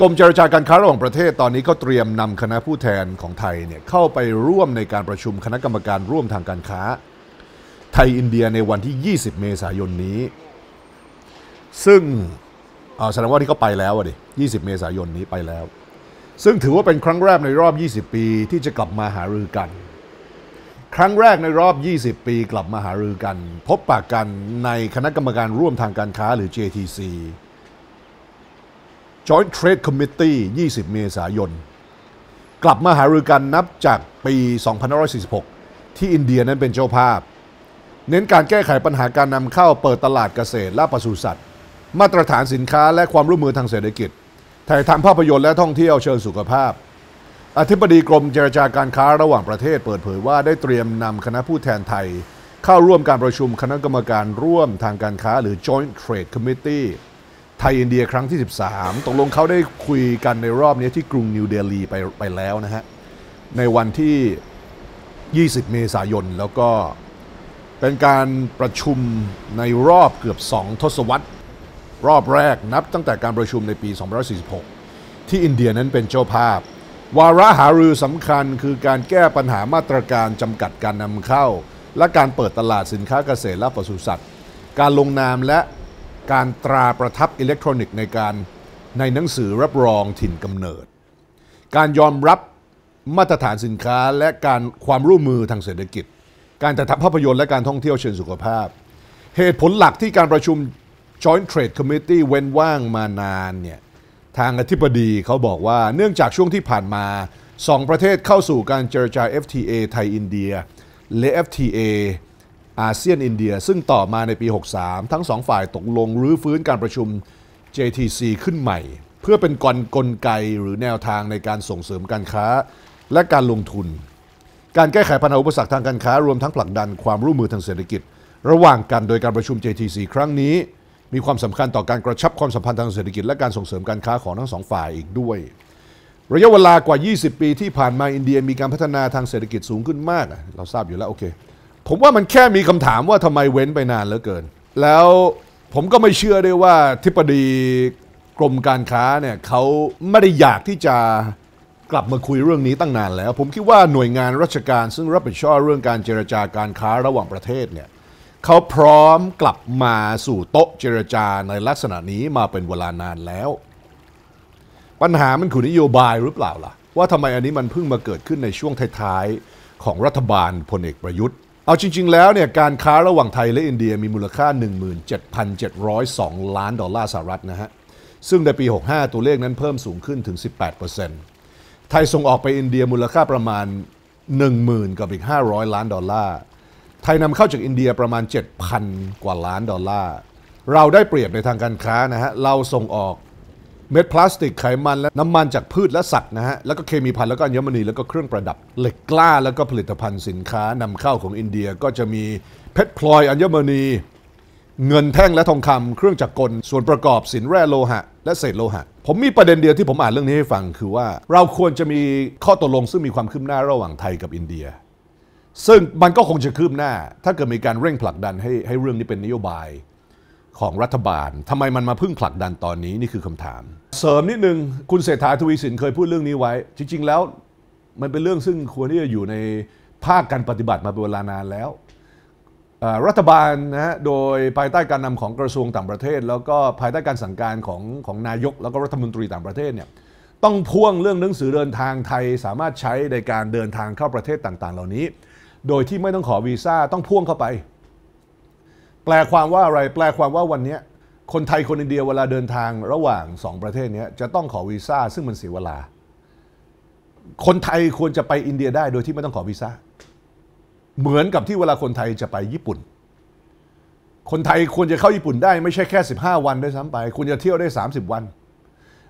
กรมเจรจาการค้าระหว่างประเทศตอนนี้ก็เตรียมนำคณะผู้แทนของไทยเนี่ยเข้าไปร่วมในการประชุมคณะกรรมการร่วมทางการค้า ไทยอินเดียในวันที่ 20 เมษายนนี้ ซึ่งแสดงว่าที่เขาไปแล้วอะดิ20 เมษายนนี้ไปแล้ว ซึ่งถือว่าเป็นครั้งแรกในรอบ 20 ปีที่จะกลับมาหารือกัน ครั้งแรกในรอบ 20 ปีกลับมาหารือกัน พบปะกันในคณะกรรมการร่วมทางการค้าหรือ JTC Joint Trade Committee 20 เมษายนกลับมาหารือกันนับจากปี2546 ที่อินเดียนั้นเป็นเจ้าภาพ เน้นการแก้ไขปัญหาการนำเข้าเปิดตลาดเกษตรและปศุสัตว์ มาตรฐานสินค้าและความร่วมมือทางเศรษฐกิจถ่ายทำภาพยนตร์และท่องเที่ยวเชิงสุขภาพ อธิบดีกรมเจรจาการค้าระหว่างประเทศเปิดเผยว่าได้เตรียมนำคณะผู้แทนไทย เข้าร่วมการประชุมคณะกรรมการร่วมทางการค้า หรือ Joint Trade Committee ทย อินเดียครั้งที่ 13 ตกลงเขาได้คุยกันในรอบนี้ ที่กรุงนิวเดลีไปไปแล้วนะฮะ ในวันที่ 20 เมษายน แล้วก็เป็นการประชุมในรอบเกือบ 2ทศวรรษรอบแรก นับตั้งแต่การประชุมในปี 2 4 6 ที่อินเดียนั้นเป็นเจ้าภาพ วาระหารือสำคัญคือการแก้ปัญหามาตรการจำกัดการนำเข้า และการเปิดตลาดสินค้าเกษตรและปศุสัตว์การลงนามและการตราประทับอิเล็กทรอนิกส์ในการในหนังสือรับรองถิ่นกำเนิด การยอมรับมาตรฐานสินค้าและการความร่วมมือทางเศรษฐกิจ การจัดทำภาพยนตร์และการท่องเที่ยวเชิงสุขภาพ เหตุผลหลักที่การประชุม Joint Trade Committee เว้นว่างมานานเนี่ยทางอธิบดีเขาบอกว่าเนื่องจากช่วงที่ผ่านมา 2 ประเทศเข้าสู่การเจรจา FTA ไทยอินเดียและ FTA อาเซียนอินเดียซึ่งต่อมาในปี 63 ทั้งสองฝ่ายตกลงรื้อฟื้นการประชุม JTC ขึ้นใหม่ เพื่อเป็นกลกลไกหรือแนวทางในการส่งเสริมการค้าและการลงทุน การแก้ไขปัญหาอุปสรรคทางการค้ารวมทั้งผลักดันความร่วมมือทางเศรษฐกิจ ระหว่างกันโดยการประชุม JTC ครั้งนี้ มีความสำคัญต่อการกระชับความสัมพันธ์ทางเศรษฐกิจและการส่งเสริมการค้าของทั้งสองฝ่ายอีกด้วย ระยะเวลากว่า 20 ปีที่ผ่านมาอินเดีย มีการพัฒนาทางเศรษฐกิจสูงขึ้นมาก เราทราบอยู่แล้วโอเคผมว่ามันแค่มีคำถามว่าทำไมเว้นไปนานเหลือเกิน แล้วผมก็ไม่เชื่อด้วยว่าทิปดีกรมการค้าเนี่ยเขาไม่ได้อยากที่จะกลับมาคุยเรื่องนี้ตั้งนานแล้ว ผมคิดว่าหน่วยงานราชการซึ่งรับผิดชอบเรื่องการเจรจาการค้าระหว่างประเทศเนี่ยเขาพร้อมกลับมาสู่โต๊ะเจรจาในลักษณะนี้มาเป็นเวลานานแล้ว ปัญหามันคือนโยบายหรือเปล่าล่ะ ว่าทำไมอันนี้มันเพิ่งมาเกิดขึ้นในช่วงท้ายๆของรัฐบาลพลเอกประยุทธ์เอาจริงๆแล้วเนี่ยการค้าระหว่างไทยและอินเดียมีมูลค่า 17,702 ล้านดอลลาร์สหรัฐนะฮะซึ่งในปี 65 ตัวเลขนั้นเพิ่มสูงขึ้นถึง 18%ไทยส่งออกไปอินเดียมูลค่าประมาณ10,000กับอีก500 ล้านดอลลาร์ไทยนำเข้าจากอินเดียประมาณ 7,000 กว่าล้านดอลลาร์เราได้เปรียบในทางการค้านะฮะเราส่งออกเม็ดพลาสติกไขมันและน้ำมันจากพืชและสัตว์นะฮะแล้วก็เคมีพันแล้วก็อัญมณีแล้วก็เครื่องประดับเหล็กกล้า แล้วก็ผลิตภัณฑ์สินค้านำเข้าของอินเดียก็จะมีเพชรพลอยอัญมณีเงินแท่งและทองคำ เครื่องจักรกล ส่วนประกอบสินแร่โลหะและเศษโลหะ ผมมีประเด็นเดียวที่ผมอ่านเรื่องนี้ให้ฟังคือว่าเราควรจะมีข้อตกลงซึ่งมีความคืบหน้าระหว่างไทยกับอินเดีย ซึ่งมันก็คงจะคืบหน้า ถ้าเกิดมีการเร่งผลักดันให้ให้เรื่องนี้เป็นนโยบายของรัฐบาลทำไมมันมาพึ่งผลักดันตอนนี้ นี่คือคำถาม เสริมนิดนึง คุณเศรษฐาทวีสินเคยพูดเรื่องนี้ไว้ จริง ๆ แล้วมันเป็นเรื่องซึ่งควรที่จะอยู่ในภาคการปฏิบัติมาเป็นเวลานานแล้ว รัฐบาลนะฮะโดย ภายใต้การนำของกระทรวงต่างประเทศ แล้วก็ภายใต้การสั่งการของของนายกแล้วก็รัฐมนตรีต่างประเทศเนี่ยต้องพ่วงเรื่องหนังสือเดินทางไทยสามารถใช้ในการเดินทางเข้าประเทศต่างๆ เหล่านี้ โดยที่ไม่ต้องขอวีซ่าต้องพ่วงเข้าไปแปลความว่าอะไร แปลความว่าวันนี้ คนไทยคนอินเดียเวลาเดินทางระหว่าง2ประเทศนี้จะต้องขอวีซ่า ซึ่งมันเสียเวลา คนไทยควรจะไปอินเดียได้ โดยที่ไม่ต้องขอวีซ่าเหมือนกับที่เวลาคนไทยจะไปญี่ปุ่น คนไทยควรจะเข้าญี่ปุ่นได้ไม่ใช่แค่ 15 วันด้วยซ้ำไปควรจะเที่ยวได้ 30 วัน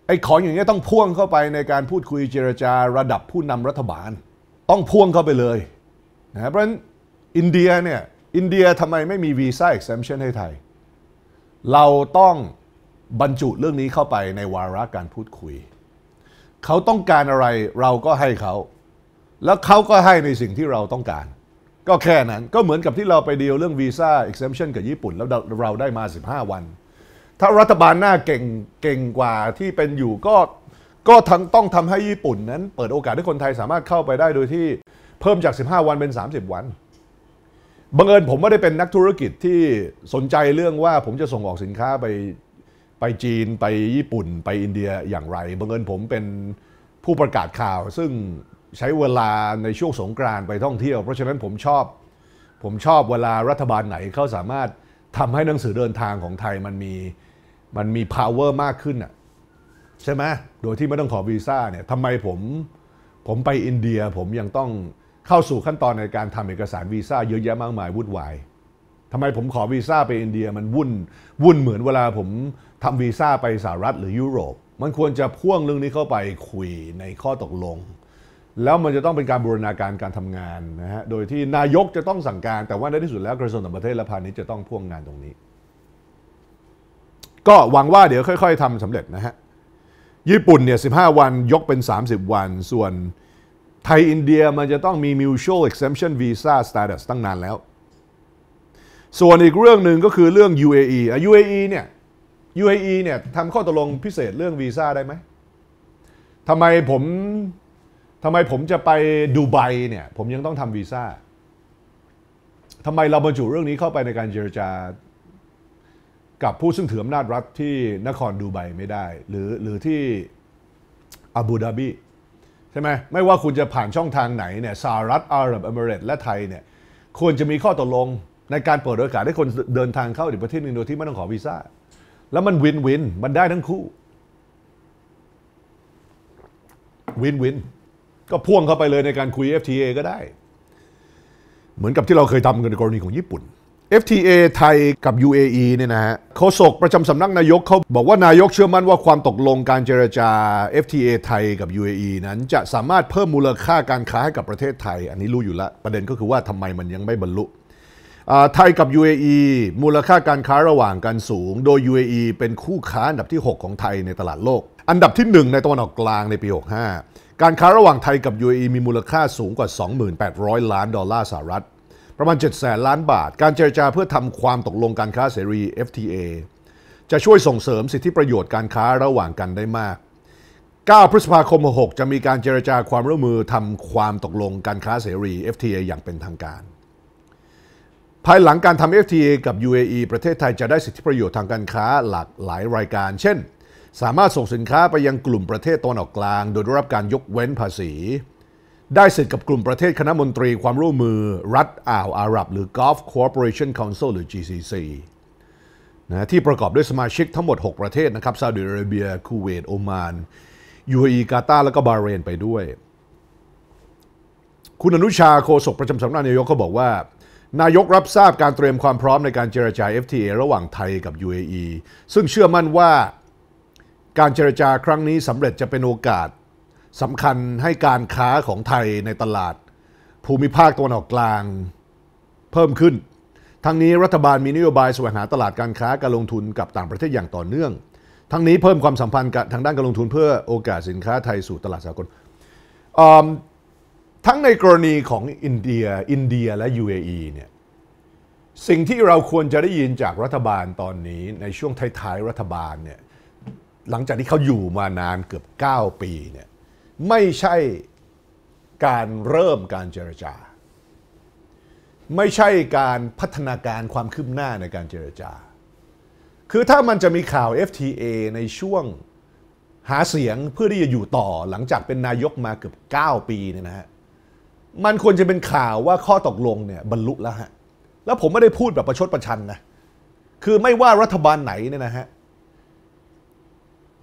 ไอ้ของอย่างนี้ต้องพ่วงเข้าไปในการพูดคุยเจรจาระดับผู้นำรัฐบาล ต้องพ่วงเข้าไปเลยนะเพราะฉะนั้นอินเดียเนี่ยอินเดียทำไมไม่มีวีซ่าเอ็กเซมชันให้ไทย เราต้องบรรจุเรื่องนี้เข้าไปในวาระการพูดคุย เขาต้องการอะไรเราก็ให้เขา แล้วเขาก็ให้ในสิ่งที่เราต้องการ ก็แค่นั้น ก็เหมือนกับที่เราไปเดียวเรื่องวีซ่าเอ็กเซมชันกับญี่ปุ่นแล้วเราได้มา 15 วัน ถ้ารัฐบาลหน้าเก่งเก่งกว่าที่เป็นอยู่ก็ ก็ทั้งต้องทำให้ญี่ปุ่นนั้น เปิดโอกาสให้คนไทยสามารถเข้าไปได้โดยที่เพิ่มจาก 15 วันเป็น 30 วันบังเอิญผมไม่ได้เป็นนักธุรกิจที่สนใจเรื่องว่าผมจะส่งออกสินค้าไปไปจีนไปญี่ปุ่นไปอินเดียอย่างไรบังเอิญผมเป็นผู้ประกาศข่าว ซึ่งใช้เวลาในช่วงสงกรานไปท่องเที่ยว เพราะฉะนั้นผมชอบผมชอบเวลารัฐบาลไหนเขาสามารถทำให้หนังสือเดินทางของไทยมันมีมันมี power มากขึ้นอ่ะใช่ไหมโดยที่ไม่ต้องขอวีซ่าเนี่ยทำไมผมผมไปอินเดียผมยังต้องเข้าสู่ขั้นตอนในการทำเอกสารวีซ่าเยอะแยะมากมายวุ่นวายทำไมผมขอวีซ่าไปอินเดียมันวุ่นวุ่นเหมือนเวลาผมทำวีซ่าไปสหรัฐหรือยุโรป มันควรจะพ่วงเรื่องนี้เข้าไปคุยในข้อตกลง แล้วมันจะต้องเป็นการบูรณาการการทำงานนะฮะโดยที่นายกจะต้องสั่งการ แต่ว่าในที่สุดแล้วกระทรวงต่างประเทศและพาณิชย์จะต้องพ่วงงานตรงนี้ ก็หวังว่าเดี๋ยวค่อย ๆทำสำเร็จนะฮะญี่ปุ่นเนี่ย15 วันยกเป็น 30 วันส่วนไทย อินเดียมันจะต้องมี mutual exemption visa status ตั้งนานแล้ว ส่วนอีกเรื่องหนึ่งก็คือเรื่อง UAE อ่ะ UAE เนี่ย UAE เนี่ยทำข้อตกลงพิเศษเรื่องวีซ่าได้ไหมทำไมผมทำไมผมจะไปดูไบเนี่ย ผมยังต้องทำวีซ่าทำไมเราบรรจุเรื่องนี้เข้าไปในการเจรจากับผู้ซึ่งถืออำนาจรัฐที่นครดูไบไม่ได้ หรือหรือที่อาบูดาบีช่ไหมไม่ว่าคุณจะผ่านช่องทางไหนเนี่ยสหรัฐอาหรับอเมริกาและไทยเนี่ย ควรจะมีข้อตกลงในการเปิดโอกาสให้คนเดินทางเข้าถึงประเทศหนึ่งโดยที่ไม่ต้องขอวีซ่าแล้วมันวินวิน มันได้ทั้งคู่ วินวิน ก็พ่วงเข้าไปเลยในการคุย FTA ก็ได้ เหมือนกับที่เราเคยทำกันในกรณีของญี่ปุ่น FTA ไทยกับ UAE เนี่ยนะฮะโฆษกประจำสำนักนายกเขาบอกว่านายกเชื่อมั่นว่าความตกลงการเจรจา FTA ไทยกับ UAE นั้นจะสามารถเพิ่มมูลค่าการค้าให้กับประเทศไทย อันนี้รู้อยู่แล้ว ประเด็นก็คือว่าทำไมมันยังไม่บรรลุไทยกับ UAE มูลค่าการค้าระหว่างกันสูง โดย UAE เป็นคู่ค้าอันดับที่ 6 ของไทยในตลาดโลก อันดับที่ 1 ในตะวันออกกลางในปี65การค้าระหว่างไทยกับ UAE มีมูลค่าสูงกว่า 28,000ล้านดอลลาร์สหรัฐประมาณ7แสนล้านบาทการเจรจาเพื่อทำความตกลงการค้าเสรี FTA จะช่วยส่งเสริมสิทธิประโยชน์การค้าระหว่างกันได้มาก 9 พฤษภาคม6จะมีการเจรจาความร่วมมือทำความตกลงการค้าเสรี FTA อย่างเป็นทางการ ภายหลังการทำ FTA กับ UAE ประเทศไทยจะได้สิทธิประโยชน์ทางการค้าหลากหลายรายการ เช่น สามารถส่งสินค้าไปยังกลุ่มประเทศตะวันออกกลาง โดยได้รับการยกเว้นภาษีได้สิทธิ์กับกลุ่มประเทศคณะมนตรี ความร่วมมือรัฐอ่าวอาหรับ หรือ Gulf Cooperation Council หรือ GCC นะที่ประกอบด้วยสมาชิกทั้งหมด 6 ประเทศ นะครับ ซาอุดิอาระเบียคูเวต โอมานยูเอกาตาร์และก็บาเรนไปด้วย คุณอนุชาโคศกประจำสำนักนายกก็บอกว่า นายกรับทราบการเตรียมความพร้อมในการเจรจา FTA ระหว่างไทยกับ UAE ซึ่งเชื่อมั่นว่าการเจรจาครั้งนี้สำเร็จจะเป็นโอกาสสำคัญให้การค้าของไทยในตลาดภูมิภาคตะวันออกกลางเพิ่มขึ้น ทั้งนี้รัฐบาลมีนโยบายแสวงหาตลาดการค้าการลงทุนกับต่างประเทศอย่างต่อเนื่อง ทั้งนี้เพิ่มความสัมพันธ์ทางด้านการลงทุนเพื่อโอกาสสินค้าไทยสู่ตลาดสากลทั้งในกรณีของอินเดีย อินเดียและ UAE เนี่ยสิ่งที่เราควรจะได้ยินจากรัฐบาลตอนนี้ในช่วงท้ายๆรัฐบาลเนี่ยหลังจากที่เขาอยู่มานานเกือบ 9 ปีเนี่ยไม่ใช่การเริ่มการเจรจา ไม่ใช่การพัฒนาการความคืบหน้าในการเจรจา คือถ้ามันจะมีข่าว FTA ในช่วงหาเสียงเพื่อที่จะอยู่ต่อ หลังจากเป็นนายกมาเกือบ 9 ปีเนี่ยนะฮะมันควรจะเป็นข่าวว่าข้อตกลงเนี่ยบรรลุแล้วฮะแล้วผมไม่ได้พูดแบบประชดประชันนะคือไม่ว่ารัฐบาลไหนเนี่ยนะฮะ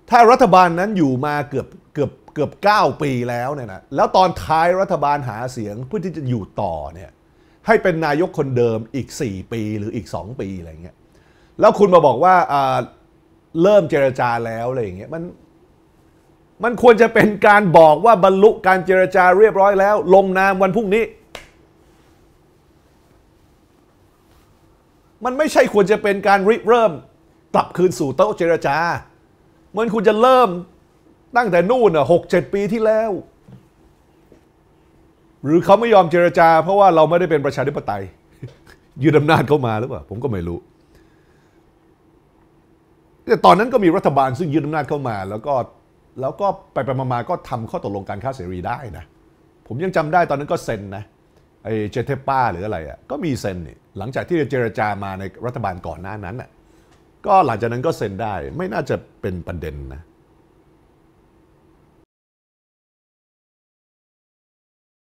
ถ้ารัฐบาลนั้นอยู่มาเกือบเกือบเกือบ 9 ปีแล้วเนี่ยนะ แล้วตอนท้ายรัฐบาลหาเสียงเพื่อที่จะอยู่ต่อเนี่ยให้เป็นนายกคนเดิมอีก 4 ปีหรืออีก2ปีอะไรเงี้ย แล้วคุณมาบอกว่าเริ่มเจรจาแล้วอะไรเงี้ย มัน มันควรจะเป็นการบอกว่าบรรลุการเจรจาเรียบร้อยแล้วลงนามวันพรุ่งนี้ มันไม่ใช่ควรจะเป็นการริเริ่มกลับคืนสู่โต๊ะเจรจาเหมือนคุณจะเริ่มตั้งแต่นู่นอ่ะหกเจ็ดปีที่แล้ว หรือเขาไม่ยอมเจรจา เพราะว่าเราไม่ได้เป็นประชาธิปไตยยืดอำนาจเข้ามาหรือเปล่าผมก็ไม่รู้ แต่ตอนนั้นก็มีรัฐบาลซึ่งยืดอำนาจเข้ามา แล้วก็แล้วก็ไปไปมาๆก็ทำข้อตกลงการค้าเสรีได้นะ ผมยังจำได้ตอนนั้นก็เซ็นนะไอ้เจเทป้า หรืออะไรอ่ะก็มีเซ็นนี่หลังจากที่เจรจามาในรัฐบาลก่อนหน้านั้นอ่ะก็หลังจากนั้นก็เซ็นได้ไม่น่าจะเป็นประเด็นนะ